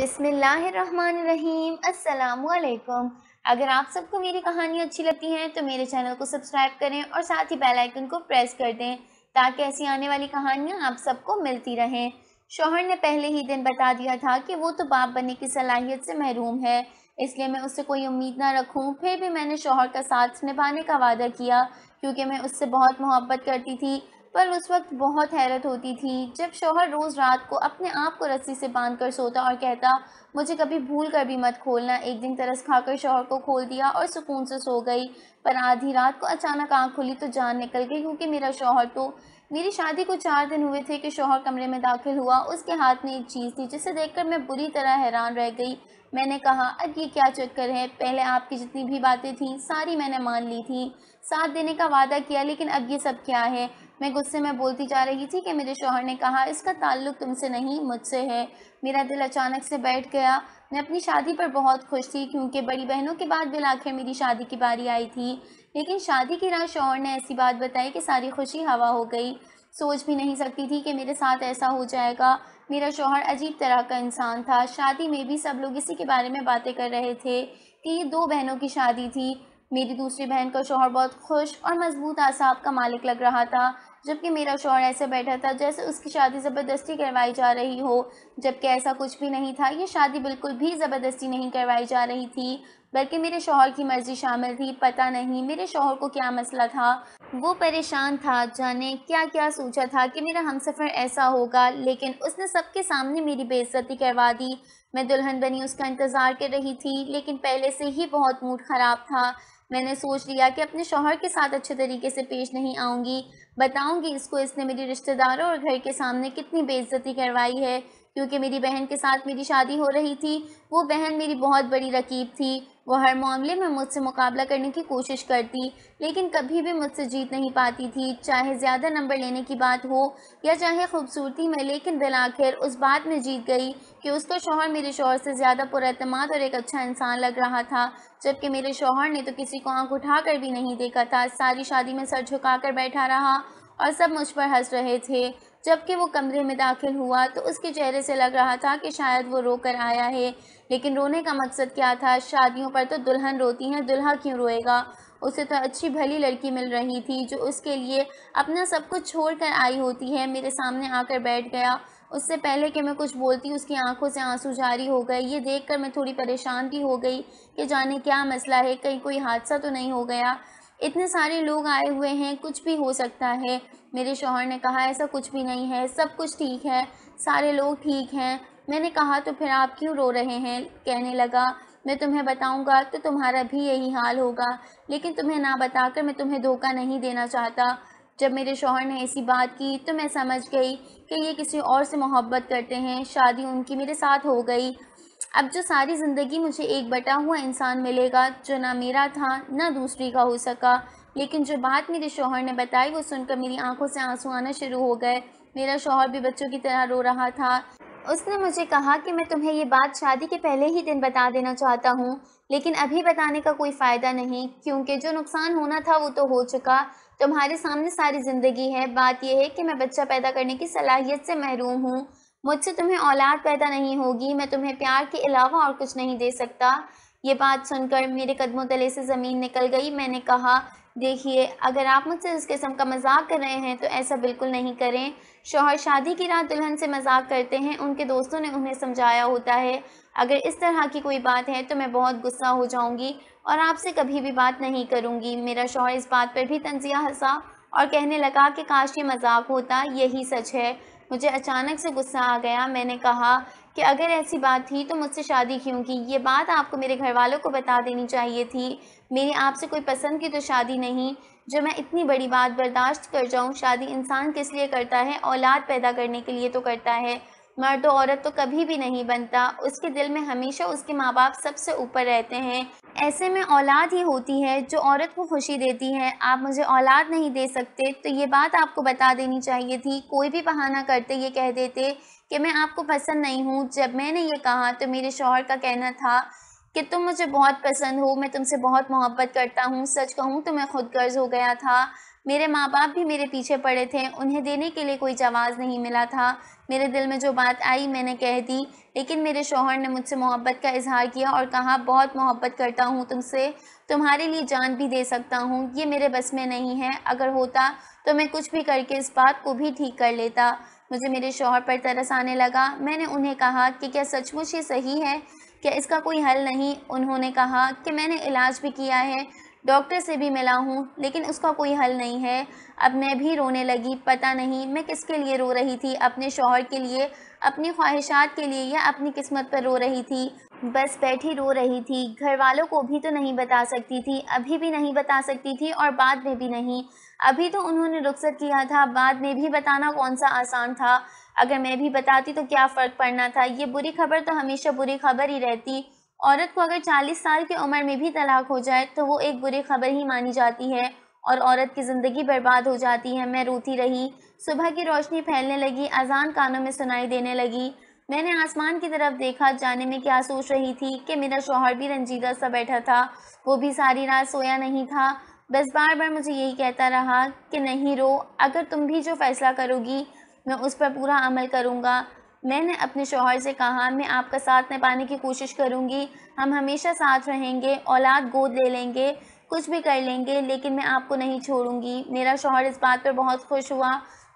बिसमीम अल्लाम अगर आप सबको मेरी कहानी अच्छी लगती है तो मेरे चैनल को सब्सक्राइब करें और साथ ही बेल आइकन को प्रेस कर दें ताकि ऐसी आने वाली कहानियाँ आप सबको मिलती रहें शोहर ने पहले ही दिन बता दिया था कि वो तो बाप बनने की सलाहियत से महरूम है इसलिए मैं उससे कोई उम्मीद ना रखूँ फिर भी मैंने शोहर का साथ निभाने का वादा किया क्योंकि मैं उससे बहुत मोहब्बत करती थी पर उस वक्त बहुत हैरत होती थी जब शोहर रोज़ रात को अपने आप को रस्सी से बांध कर सोता और कहता मुझे कभी भूल कर भी मत खोलना एक दिन तरस खाकर शोहर को खोल दिया और सुकून से सो गई पर आधी रात को अचानक आँख खुली तो जान निकल गई क्योंकि मेरा शोहर तो मेरी शादी को चार दिन हुए थे कि शोहर कमरे में दाखिल हुआ उसके हाथ में एक चीज़ थी जिसे देखकर मैं बुरी तरह हैरान रह गई मैंने कहा अब ये क्या चक्कर है पहले आपकी जितनी भी बातें थीं सारी मैंने मान ली थी साथ देने का वादा किया लेकिन अब ये सब क्या है मैं गुस्से में बोलती जा रही थी कि मेरे शोहर ने कहा इसका ताल्लुक तुमसे नहीं मुझसे है मेरा दिल अचानक से बैठ गया मैं अपनी शादी पर बहुत खुश थी क्योंकि बड़ी बहनों के बाद बिल आखिर मेरी शादी की बारी आई थी लेकिन शादी की रात शोहर ने ऐसी बात बताई कि सारी खुशी हवा हो गई सोच भी नहीं सकती थी कि मेरे साथ ऐसा हो जाएगा मेरा शोहर अजीब तरह का इंसान था शादी में भी सब लोग इसी के बारे में बातें कर रहे थे कि ये दो बहनों की शादी थी मेरी दूसरी बहन का शोहर बहुत खुश और मजबूत आसाब का मालिक लग रहा था जबकि मेरा शोर ऐसे बैठा था जैसे उसकी शादी ज़बरदस्ती करवाई जा रही हो जबकि ऐसा कुछ भी नहीं था ये शादी बिल्कुल भी ज़बरदस्ती नहीं करवाई जा रही थी बल्कि मेरे शोहर की मर्ज़ी शामिल थी पता नहीं मेरे शोहर को क्या मसला था वो परेशान था जाने क्या क्या सोचा था कि मेरा हमसफ़र ऐसा होगा लेकिन उसने सबके सामने मेरी बेइज्जती करवा दी मैं दुल्हन बनी उसका इंतज़ार कर रही थी लेकिन पहले से ही बहुत मूड ख़राब था मैंने सोच लिया कि अपने शोहर के साथ अच्छे तरीके से पेश नहीं आऊँगी बताऊंगी इसको इसने मेरी रिश्तेदारों और घर के सामने कितनी बेइज्जती करवाई है क्योंकि मेरी बहन के साथ मेरी शादी हो रही थी वो बहन मेरी बहुत बड़ी रकीब थी वो हर मामले में मुझसे मुकाबला करने की कोशिश करती लेकिन कभी भी मुझसे जीत नहीं पाती थी चाहे ज़्यादा नंबर लेने की बात हो या चाहे खूबसूरती में लेकिन बिलाखिर उस बात में जीत गई कि उसका शोहर मेरे शोहर से ज़्यादा पुरतमाद और एक अच्छा इंसान लग रहा था जबकि मेरे शोहर ने तो किसी को आँख उठा कर भी नहीं देखा था सारी शादी में सर झुका कर बैठा रहा और सब मुझ पर हंस रहे थे जबकि वो कमरे में दाखिल हुआ तो उसके चेहरे से लग रहा था कि शायद वो रो कर आया है लेकिन रोने का मकसद क्या था शादियों पर तो दुल्हन रोती हैं दुल्हा क्यों रोएगा उसे तो अच्छी भली लड़की मिल रही थी जो उसके लिए अपना सब कुछ छोड़ कर आई होती है मेरे सामने आकर बैठ गया उससे पहले कि मैं कुछ बोलती उसकी आंखों से आंसू जारी हो गए ये देखकर मैं थोड़ी परेशान भी हो गई कि जाने क्या मसला है कहीं कोई हादसा तो नहीं हो गया इतने सारे लोग आए हुए हैं कुछ भी हो सकता है मेरे शोहर ने कहा ऐसा कुछ भी नहीं है सब कुछ ठीक है सारे लोग ठीक हैं मैंने कहा तो फिर आप क्यों रो रहे हैं कहने लगा मैं तुम्हें बताऊंगा तो तुम्हारा भी यही हाल होगा लेकिन तुम्हें ना बताकर मैं तुम्हें धोखा नहीं देना चाहता जब मेरे शोहर ने ऐसी बात की तो मैं समझ गई कि ये किसी और से मोहब्बत करते हैं शादी उनकी मेरे साथ हो गई अब जो सारी ज़िंदगी मुझे एक बटा हुआ इंसान मिलेगा जो ना मेरा था ना दूसरी का हो सका लेकिन जो बात मेरे शोहर ने बताई वो सुनकर मेरी आंखों से आंसू आना शुरू हो गए मेरा शोहर भी बच्चों की तरह रो रहा था उसने मुझे कहा कि मैं तुम्हें ये बात शादी के पहले ही दिन बता देना चाहता हूँ लेकिन अभी बताने का कोई फ़ायदा नहीं क्योंकि जो नुकसान होना था वो तो हो चुका तुम्हारे सामने सारी ज़िंदगी है बात यह है कि मैं बच्चा पैदा करने की सलाहियत से महरूम हूँ मुझसे तुम्हें औलाद पैदा नहीं होगी मैं तुम्हें प्यार के अलावा और कुछ नहीं दे सकता ये बात सुनकर मेरे कदमों तले से ज़मीन निकल गई मैंने कहा देखिए अगर आप मुझसे इस किस्म का मजाक कर रहे हैं तो ऐसा बिल्कुल नहीं करें शोहर शादी की रात दुल्हन से मजाक करते हैं उनके दोस्तों ने उन्हें समझाया होता है अगर इस तरह की कोई बात है तो मैं बहुत गुस्सा हो जाऊंगी और आपसे कभी भी बात नहीं करूंगी मेरा शोहर इस बात पर भी तंजिया हंसा और कहने लगा कि काश ये मजाक होता यही सच है मुझे अचानक से गुस्सा आ गया मैंने कहा कि अगर ऐसी बात थी तो मुझसे शादी क्यों की ये बात आपको मेरे घर वालों को बता देनी चाहिए थी मेरी आपसे कोई पसंद की तो शादी नहीं जो मैं इतनी बड़ी बात बर्दाश्त कर जाऊँ शादी इंसान किस लिए करता है औलाद पैदा करने के लिए तो करता है मर्द औरत तो कभी भी नहीं बनता उसके दिल में हमेशा उसके माँ बाप सबसे ऊपर रहते हैं ऐसे में औलाद ही होती है जो औरत को खुशी देती है आप मुझे औलाद नहीं दे सकते तो ये बात आपको बता देनी चाहिए थी कोई भी बहाना करते ये कह देते कि मैं आपको पसंद नहीं हूँ जब मैंने ये कहा तो मेरे शोहर का कहना था कि तुम मुझे बहुत पसंद हो मैं तुमसे बहुत मोहब्बत करता हूँ सच कहूँ तो मैं खुद कर्ज हो गया था मेरे माँ बाप भी मेरे पीछे पड़े थे उन्हें देने के लिए कोई जवाब नहीं मिला था मेरे दिल में जो बात आई मैंने कह दी लेकिन मेरे शोहर ने मुझसे मोहब्बत का इजहार किया और कहा बहुत मोहब्बत करता हूँ तुमसे तुम्हारे लिए जान भी दे सकता हूँ ये मेरे बस में नहीं है अगर होता तो मैं कुछ भी करके इस बात को भी ठीक कर लेता मुझे मेरे शोहर पर तरस आने लगा मैंने उन्हें कहा कि क्या सचमुच ये सही है क्या इसका कोई हल नहीं उन्होंने कहा कि मैंने इलाज भी किया है डॉक्टर से भी मिला हूँ लेकिन उसका कोई हल नहीं है अब मैं भी रोने लगी पता नहीं मैं किसके लिए रो रही थी अपने शोहर के लिए अपनी ख्वाहिशात के लिए या अपनी किस्मत पर रो रही थी बस बैठी रो रही थी घर वालों को भी तो नहीं बता सकती थी अभी भी नहीं बता सकती थी और बाद में भी नहीं अभी तो उन्होंने रुख्सत किया था बाद में भी बताना कौन सा आसान था अगर मैं भी बताती तो क्या फ़र्क पड़ना था ये बुरी खबर तो हमेशा बुरी खबर ही रहती औरत को अगर 40 साल की उम्र में भी तलाक हो जाए तो वो एक बुरी खबर ही मानी जाती है और औरत की ज़िंदगी बर्बाद हो जाती है मैं रोती रही सुबह की रोशनी फैलने लगी अजान कानों में सुनाई देने लगी मैंने आसमान की तरफ देखा जाने में क्या सोच रही थी कि मेरा शोहर भी रंजीदा सा बैठा था वो भी सारी रात सोया नहीं था बस बार बार मुझे यही कहता रहा कि नहीं रो अगर तुम भी जो फ़ैसला करोगी मैं उस पर पूरा अमल करूँगा मैंने अपने शोहर से कहा मैं आपका साथ निभाने की कोशिश करूँगी हम हमेशा साथ रहेंगे औलाद गोद ले लेंगे कुछ भी कर लेंगे लेकिन मैं आपको नहीं छोड़ूंगी मेरा शोहर इस बात पर बहुत खुश हुआ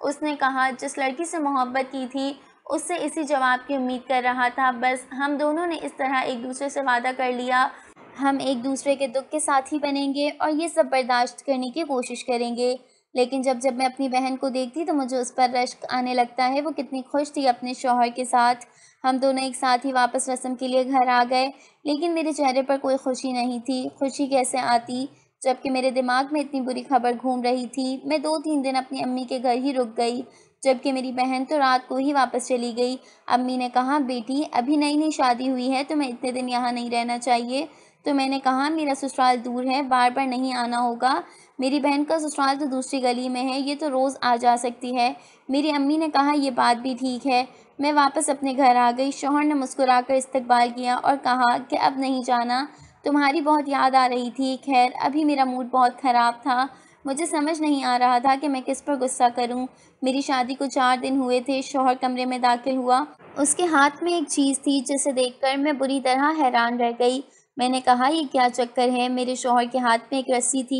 उसने कहा जिस लड़की से मोहब्बत की थी उससे इसी जवाब की उम्मीद कर रहा था बस हम दोनों ने इस तरह एक दूसरे से वादा कर लिया हम एक दूसरे के दुख के साथ ही बनेंगे और ये सब बर्दाश्त करने की कोशिश करेंगे लेकिन जब जब मैं अपनी बहन को देखती तो मुझे उस पर रश्क आने लगता है वो कितनी खुश थी अपने शोहर के साथ हम दोनों एक साथ ही वापस रस्म के लिए घर आ गए लेकिन मेरे चेहरे पर कोई खुशी नहीं थी खुशी कैसे आती जबकि मेरे दिमाग में इतनी बुरी खबर घूम रही थी मैं दो तीन दिन अपनी अम्मी के घर ही रुक गई जबकि मेरी बहन तो रात को ही वापस चली गई अम्मी ने कहा बेटी अभी नई नई शादी हुई है तो मैं इतने दिन यहाँ नहीं रहना चाहिए तो मैंने कहा मेरा ससुराल दूर है बार बार नहीं आना होगा मेरी बहन का ससुराल तो दूसरी गली में है ये तो रोज़ आ जा सकती है मेरी अम्मी ने कहा यह बात भी ठीक है मैं वापस अपने घर आ गई शोहर ने मुस्कुराकर इस्तकबाल किया और कहा कि अब नहीं जाना तुम्हारी बहुत याद आ रही थी खैर अभी मेरा मूड बहुत ख़राब था मुझे समझ नहीं आ रहा था कि मैं किस पर गुस्सा करूं। मेरी शादी को चार दिन हुए थे शोहर कमरे में दाखिल हुआ उसके हाथ में एक चीज़ थी जिसे देखकर मैं बुरी तरह हैरान रह गई मैंने कहा ये क्या चक्कर है मेरे शोहर के हाथ में एक रस्सी थी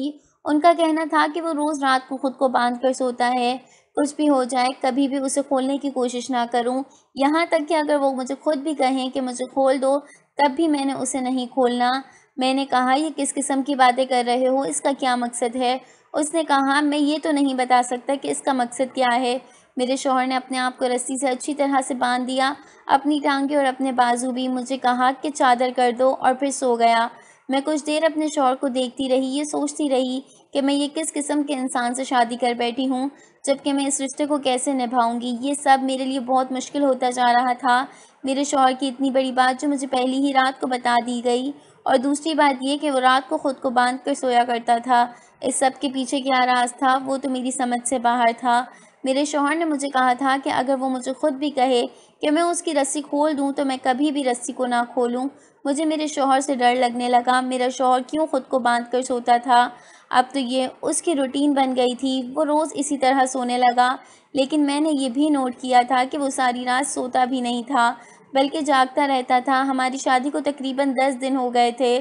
उनका कहना था कि वो रोज़ रात को खुद को बांध कर सोता है कुछ भी हो जाए कभी भी उसे खोलने की कोशिश ना करूं यहाँ तक कि अगर वो मुझे खुद भी कहें कि मुझे खोल दो तब भी मैंने उसे नहीं खोलना मैंने कहा ये किस किस्म की बातें कर रहे हो इसका क्या मकसद है उसने कहा मैं ये तो नहीं बता सकता कि इसका मकसद क्या है मेरे शोहर ने अपने आप को रस्सी से अच्छी तरह से बांध दिया अपनी टांगे और अपने बाजू भी मुझे कहा कि चादर कर दो और फिर सो गया मैं कुछ देर अपने शोहर को देखती रही ये सोचती रही कि मैं ये किस किस्म के इंसान से शादी कर बैठी हूँ जबकि मैं इस रिश्ते को कैसे निभाऊंगी ये सब मेरे लिए बहुत मुश्किल होता जा रहा था मेरे शोहर की इतनी बड़ी बात जो मुझे पहली ही रात को बता दी गई और दूसरी बात यह कि वो रात को ख़ुद को बांध कर सोया करता था इस सब के पीछे क्या राज था वो तो मेरी समझ से बाहर था मेरे शोहर ने मुझे कहा था कि अगर वो मुझे खुद भी कहे कि मैं उसकी रस्सी खोल दूँ तो मैं कभी भी रस्सी को ना खोलूँ मुझे मेरे शोहर से डर लगने लगा मेरा शोहर क्यों ख़ुद को बांध कर सोता था अब तो ये उसकी रूटीन बन गई थी वो रोज़ इसी तरह सोने लगा लेकिन मैंने ये भी नोट किया था कि वो सारी रात सोता भी नहीं था बल्कि जागता रहता था हमारी शादी को तकरीबन दस दिन हो गए थे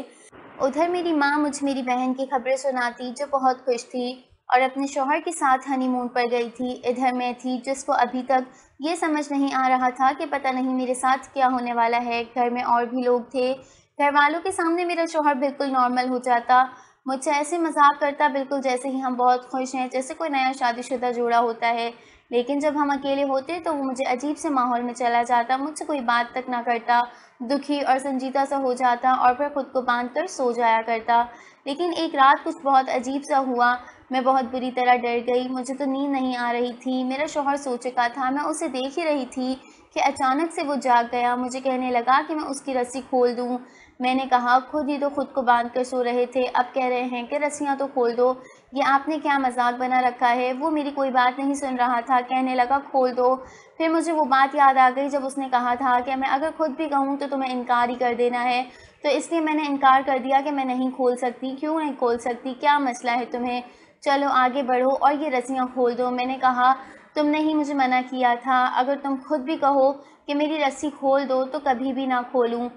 उधर मेरी माँ मुझे मेरी बहन की खबरें सुनाती जो बहुत खुश थी और अपने शोहर के साथ हनीमून पर गई थी इधर मैं थी जिसको अभी तक ये समझ नहीं आ रहा था कि पता नहीं मेरे साथ क्या होने वाला है घर में और भी लोग थे घर वालों के सामने मेरा शोहर बिल्कुल नॉर्मल हो जाता मुझसे ऐसे मजाक करता बिल्कुल जैसे ही हम बहुत खुश हैं जैसे कोई नया शादीशुदा जोड़ा होता है लेकिन जब हम अकेले होते तो वो मुझे अजीब से माहौल में चला जाता मुझसे कोई बात तक ना करता दुखी और संजीदा सा हो जाता और फिर ख़ुद को बांध कर सो जाया करता लेकिन एक रात कुछ बहुत अजीब सा हुआ मैं बहुत बुरी तरह डर गई मुझे तो नींद नहीं आ रही थी मेरा शोहर सो चुका था मैं उसे देख ही रही थी कि अचानक से वो जाग गया मुझे कहने लगा कि मैं उसकी रस्सी खोल दूँ मैंने कहा खुद ही तो खुद को बांध कर सो रहे थे अब कह रहे हैं कि रस्सियाँ तो खोल दो ये आपने क्या मजाक बना रखा है वो मेरी कोई बात नहीं सुन रहा था कहने लगा खोल दो फिर मुझे वो बात याद आ गई जब उसने कहा था कि मैं अगर खुद भी कहूँ तो तुम्हें इनकार ही कर देना है तो इसलिए मैंने इनकार कर दिया कि मैं नहीं खोल सकती क्यों नहीं खोल सकती क्या मसला है तुम्हें चलो आगे बढ़ो और ये रस्सियाँ खोल दो मैंने कहा तुमने ही मुझे मना किया था अगर तुम खुद भी कहो कि मेरी रस्सी खोल दो तो कभी भी ना खोलूँ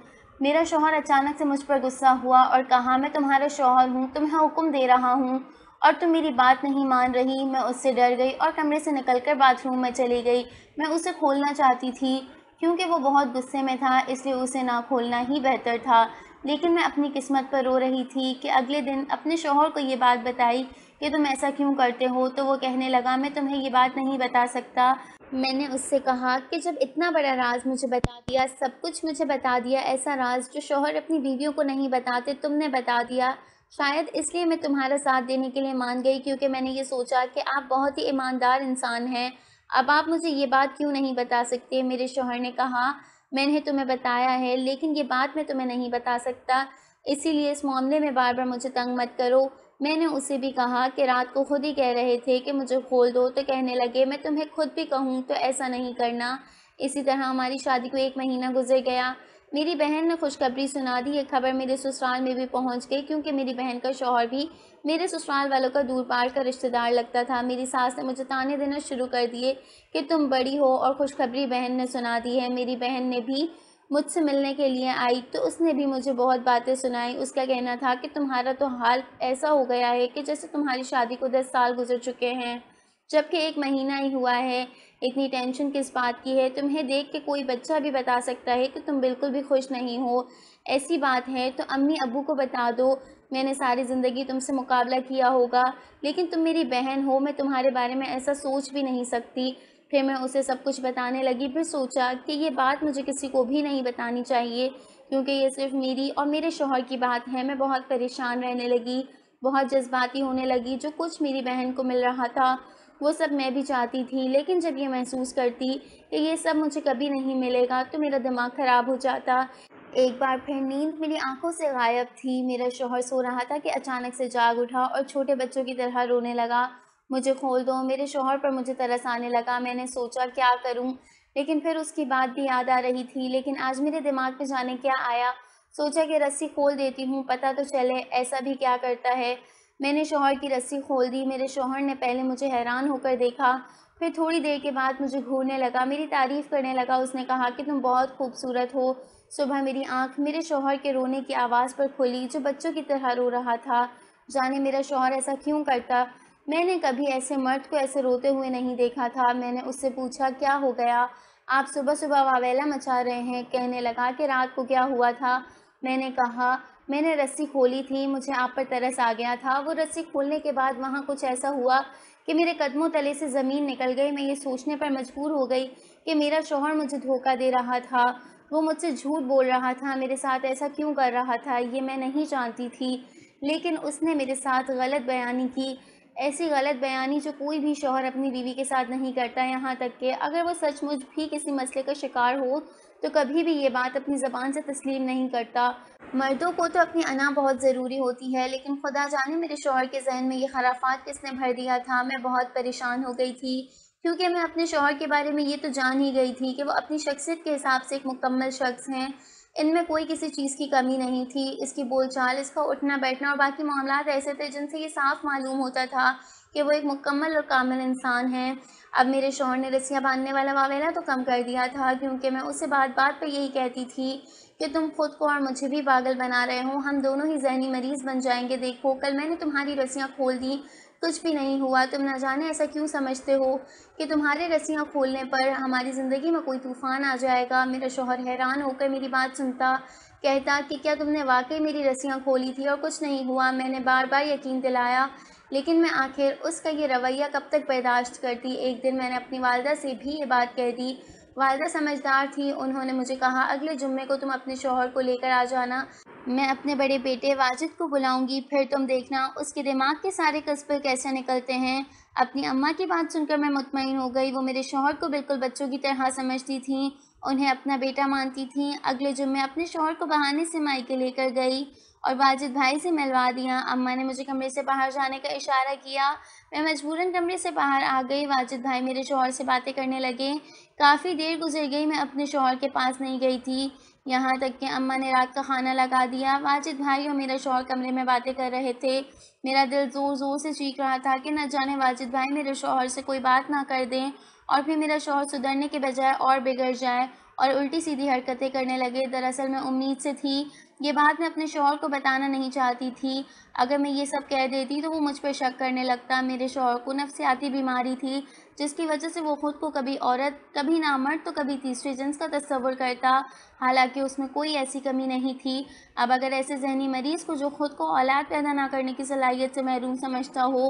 मेरा शोहर अचानक से मुझ पर गुस्सा हुआ और कहा मैं तुम्हारा शोहर हूँ तुम्हें हुक्म दे रहा हूँ और तुम मेरी बात नहीं मान रही मैं उससे डर गई और कमरे से निकलकर बाथरूम में चली गई मैं उसे खोलना चाहती थी क्योंकि वो बहुत गुस्से में था इसलिए उसे ना खोलना ही बेहतर था लेकिन मैं अपनी किस्मत पर रो रही थी कि अगले दिन अपने शोहर को ये बात बताई कि तुम ऐसा क्यों करते हो तो वो कहने लगा मैं तुम्हें ये बात नहीं बता सकता मैंने उससे कहा कि जब इतना बड़ा राज मुझे बता दिया सब कुछ मुझे बता दिया ऐसा राज जो शोहर अपनी बीवियों को नहीं बताते तुमने बता दिया शायद इसलिए मैं तुम्हारा साथ देने के लिए मान गई क्योंकि मैंने ये सोचा कि आप बहुत ही ईमानदार इंसान हैं अब आप मुझे ये बात क्यों नहीं बता सकते मेरे शोहर ने कहा मैंने तुम्हें बताया है लेकिन ये बात मैं तुम्हें नहीं बता सकता इसीलिए इस मामले में बार बार मुझे तंग मत करो मैंने उसे भी कहा कि रात को खुद ही कह रहे थे कि मुझे खोल दो तो कहने लगे मैं तुम्हें खुद भी कहूँ तो ऐसा नहीं करना इसी तरह हमारी शादी को एक महीना गुजर गया मेरी बहन ने खुशखबरी सुना दी ये खबर मेरे ससुराल में भी पहुंच गई क्योंकि मेरी बहन का शौहर भी मेरे ससुराल वालों का दूर पार का रिश्तेदार लगता था मेरी सास ने मुझे ताने देना शुरू कर दिए कि तुम बड़ी हो और खुशखबरी बहन ने सुना दी है मेरी बहन ने भी मुझसे मिलने के लिए आई तो उसने भी मुझे बहुत बातें सुनाई उसका कहना था कि तुम्हारा तो हाल ऐसा हो गया है कि जैसे तुम्हारी शादी को दस साल गुजर चुके हैं जबकि एक महीना ही हुआ है इतनी टेंशन किस बात की है तुम्हें देख के कोई बच्चा भी बता सकता है कि तुम बिल्कुल भी खुश नहीं हो ऐसी बात है तो अम्मी अबू को बता दो मैंने सारी ज़िंदगी तुमसे मुकाबला किया होगा लेकिन तुम मेरी बहन हो मैं तुम्हारे बारे में ऐसा सोच भी नहीं सकती फिर मैं उसे सब कुछ बताने लगी फिर सोचा कि ये बात मुझे किसी को भी नहीं बतानी चाहिए क्योंकि ये सिर्फ मेरी और मेरे शोहर की बात है मैं बहुत परेशान रहने लगी बहुत जज्बाती होने लगी जो कुछ मेरी बहन को मिल रहा था वो सब मैं भी चाहती थी लेकिन जब ये महसूस करती कि ये सब मुझे कभी नहीं मिलेगा तो मेरा दिमाग ख़राब हो जाता एक बार फिर नींद मेरी आंखों से गायब थी मेरा शोहर सो रहा था कि अचानक से जाग उठा और छोटे बच्चों की तरह रोने लगा मुझे खोल दो मेरे शोहर पर मुझे तरस आने लगा मैंने सोचा क्या करूं लेकिन फिर उसकी बात भी याद आ रही थी लेकिन आज मेरे दिमाग पे जाने क्या आया सोचा कि रस्सी खोल देती हूँ पता तो चले ऐसा भी क्या करता है मैंने शोहर की रस्सी खोल दी मेरे शोहर ने पहले मुझे हैरान होकर देखा फिर थोड़ी देर के बाद मुझे घूरने लगा मेरी तारीफ़ करने लगा उसने कहा कि तुम बहुत खूबसूरत हो सुबह मेरी आँख मेरे शोहर के रोने की आवाज़ पर खुली जो बच्चों की तरह रो रहा था जाने मेरा शोहर ऐसा क्यों करता मैंने कभी ऐसे मर्द को ऐसे रोते हुए नहीं देखा था मैंने उससे पूछा क्या हो गया आप सुबह सुबह वावेला मचा रहे हैं कहने लगा कि रात को क्या हुआ था मैंने कहा मैंने रस्सी खोली थी मुझे आप पर तरस आ गया था वो रस्सी खोलने के बाद वहाँ कुछ ऐसा हुआ कि मेरे कदमों तले से ज़मीन निकल गई मैं ये सोचने पर मजबूर हो गई कि मेरा शोहर मुझे धोखा दे रहा था वो मुझसे झूठ बोल रहा था मेरे साथ ऐसा क्यों कर रहा था ये मैं नहीं जानती थी लेकिन उसने मेरे साथ गलत बयानी की ऐसी गलत बयानी जो कोई भी शोहर अपनी बीवी के साथ नहीं करता यहाँ तक कि अगर वो सचमुच भी किसी मसले का शिकार हो तो कभी भी ये बात अपनी ज़बान से तस्लीम नहीं करता मर्दों को तो अपनी अना बहुत ज़रूरी होती है लेकिन खुदा जाने मेरे शोहर के जहन में ये खराफात किसने भर दिया था मैं बहुत परेशान हो गई थी क्योंकि मैं अपने शोहर के बारे में ये तो जान ही गई थी कि वो अपनी शख्सियत के हिसाब से एक मुकम्मल शख्स हैं इनमें कोई किसी चीज़ की कमी नहीं थी इसकी बोलचाल इसका उठना बैठना और बाकी मामला ऐसे थे जिनसे ये साफ मालूम होता था कि वो एक मुकम्मल और कामिल इंसान हैं अब मेरे शोहर ने रस्सियाँ बांधने वाला वावेला तो कम कर दिया था क्योंकि मैं उससे बात बात पर यही कहती थी कि तुम खुद को और मुझे भी पागल बना रहे हो हम दोनों ही जहनी मरीज़ बन जाएंगे देखो कल मैंने तुम्हारी रस्सियाँ खोल दी कुछ भी नहीं हुआ तुम ना जाने ऐसा क्यों समझते हो कि तुम्हारे रस्सियाँ खोलने पर हमारी ज़िंदगी में कोई तूफ़ान आ जाएगा मेरा शोहर हैरान होकर मेरी बात सुनता कहता कि क्या तुमने वाकई मेरी रस्सियाँ खोली थी और कुछ नहीं हुआ मैंने बार बार यकीन दिलाया लेकिन मैं आखिर उसका ये रवैया कब तक बर्दाश्त करती एक दिन मैंने अपनी वालदा से भी ये बात कह दी वालदा समझदार थी उन्होंने मुझे कहा अगले जुम्मे को तुम अपने शोहर को लेकर आ जाना मैं अपने बड़े बेटे वाजिद को बुलाऊंगी फिर तुम देखना उसके दिमाग के सारे कस्बे कैसे निकलते हैं अपनी अम्मा की बात सुनकर मैं मुतमिन हो गई वो मेरे शोहर को बिल्कुल बच्चों की तरह समझती थी उन्हें अपना बेटा मानती थी अगले जुम्मे अपने शोहर को बहाने से के लेकर गई और वाजिद भाई से मिलवा दिया अम्मा ने मुझे कमरे से बाहर जाने का इशारा किया मैं मजबूरन कमरे से बाहर आ गई वाजिद भाई मेरे शोहर से बातें करने लगे काफ़ी देर गुजर गई मैं अपने शोहर के पास नहीं गई थी यहाँ तक कि अम्मा ने रात का खाना लगा दिया वाजिद भाई और मेरा शोहर कमरे में बातें कर रहे थे मेरा दिल ज़ोर ज़ोर से चीख रहा था कि न जाने वाजिद भाई मेरे शोहर से कोई बात ना कर दें और फिर मेरा शोहर सुधरने के बजाय और बिगड़ जाए और उल्टी सीधी हरकतें करने लगे दरअसल मैं उम्मीद से थी ये बात मैं अपने शोहर को बताना नहीं चाहती थी अगर मैं ये सब कह देती तो वो मुझ पर शक करने लगता मेरे शोहर को नफसियाती बीमारी थी जिसकी वजह से वो ख़ुद को कभी औरत कभी ना मर्द तो कभी तीसरे जन्स का तस्वुर करता हालांकि उसमें कोई ऐसी कमी नहीं थी अब अगर ऐसे जहनी मरीज़ को जो ख़ुद को औलाद पैदा ना करने की सलाहियत से महरूम समझता हो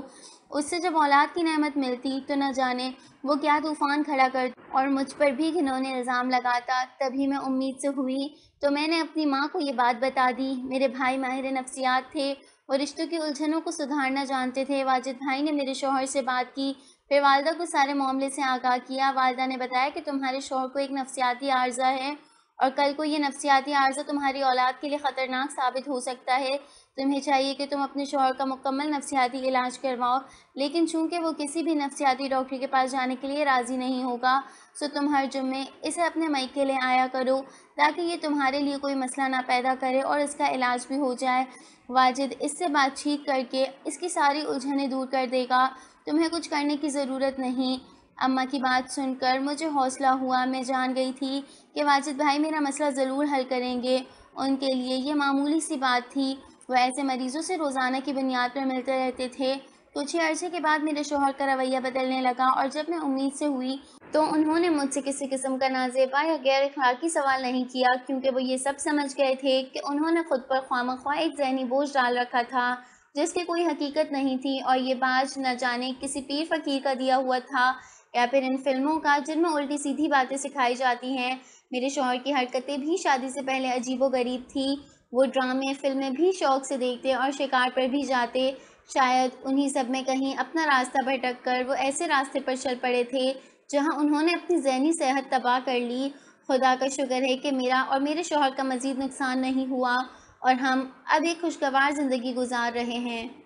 उससे जब औलाद की नहमत मिलती तो न जाने वो क्या तूफ़ान खड़ा कर और मुझ पर भी घिनौने इल्ज़ाम लगाता तभी मैं उम्मीद से हुई तो मैंने अपनी माँ को ये बात बता दी मेरे भाई माहिर नफसियात थे और रिश्तों की उलझनों को सुधारना जानते थे वाजिद भाई ने मेरे शोहर से बात की फिर वालदा को सारे मामले से आगाह किया वालदा ने बताया कि तुम्हारे शोहर को एक नफसियाती आर्जा है और कल को यह नफसियाती आर्जा तुम्हारी औलाद के लिए ख़तरनाक साबित हो सकता है तुम्हें चाहिए कि तुम अपने शोहर का मुकम्मल नफसियाती इलाज करवाओ लेकिन चूंकि वो किसी भी नफसियाती डॉक्टर के पास जाने के लिए राज़ी नहीं होगा सो तुम हर जुम्मे इसे अपने मई के लिए आया करो ताकि ये तुम्हारे लिए कोई मसला ना पैदा करे और इसका इलाज भी हो जाए वाजिद इससे बातचीत करके इसकी सारी उलझनें दूर कर देगा तुम्हें कुछ करने की ज़रूरत नहीं अम्मा की बात सुनकर मुझे हौसला हुआ मैं जान गई थी कि वाजिद भाई मेरा मसला ज़रूर हल करेंगे उनके लिए ये मामूली सी बात थी वह ऐसे मरीज़ों से रोज़ाना की बुनियाद पर मिलते रहते थे कुछ ही अरसे के बाद मेरे शोहर का रवैया बदलने लगा और जब मैं उम्मीद से हुई तो उन्होंने मुझसे किसी किस्म का नाजेबा या गैर अखलाकी सवाल नहीं किया क्योंकि वो ये सब समझ गए थे कि उन्होंने खुद पर ख्वा ख्वा एक जहनी बोझ डाल रखा था जिसकी कोई हकीकत नहीं थी और ये बाज न जाने किसी पीर फकीर का दिया हुआ था या फिर इन फिल्मों का जिनमें उल्टी सीधी बातें सिखाई जाती हैं मेरे शोहर की हरकतें भी शादी से पहले अजीब व गरीब थी वो ड्रामे फिल्में भी शौक से देखते और शिकार पर भी जाते शायद उन्हीं सब में कहीं अपना रास्ता भटक कर वो ऐसे रास्ते पर चल पड़े थे जहाँ उन्होंने अपनी जहनी सेहत तबाह कर ली खुदा का शुक्र है कि मेरा और मेरे शोहर का मज़ीद नुकसान नहीं हुआ और हम अब एक खुशगवार ज़िंदगी गुजार रहे हैं